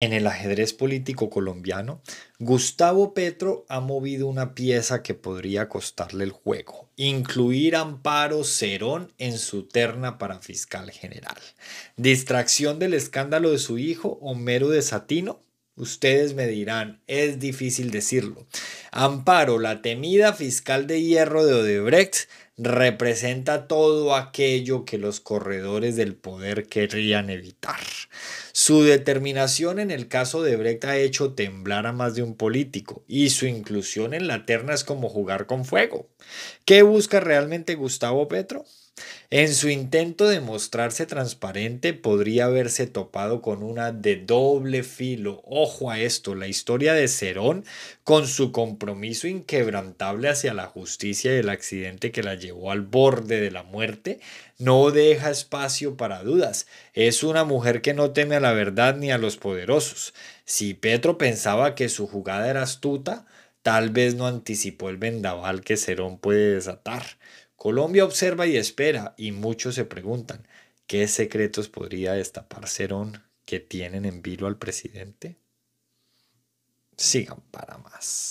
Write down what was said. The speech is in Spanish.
En el ajedrez político colombiano, Gustavo Petro ha movido una pieza que podría costarle el juego, incluir Amparo Cerón en su terna para fiscal general. ¿Distracción del escándalo de su hijo Homero de Satino? Ustedes me dirán, es difícil decirlo. Amparo, la temida fiscal de hierro de Odebrecht, representa todo aquello que los corredores del poder querían evitar. Su determinación en el caso de Brecht ha hecho temblar a más de un político y su inclusión en la terna es como jugar con fuego. ¿Qué busca realmente Gustavo Petro? En su intento de mostrarse transparente podría haberse topado con una de doble filo. Ojo a esto, la historia de Cerón con su compromiso inquebrantable hacia la justicia y el accidente que la llevó llevó al borde de la muerte, no deja espacio para dudas. Es una mujer que no teme a la verdad ni a los poderosos. Si Petro pensaba que su jugada era astuta, tal vez no anticipó el vendaval que Cerón puede desatar. Colombia observa y espera, y muchos se preguntan, ¿qué secretos podría destapar Cerón que tienen en vilo al presidente? Sigan para más.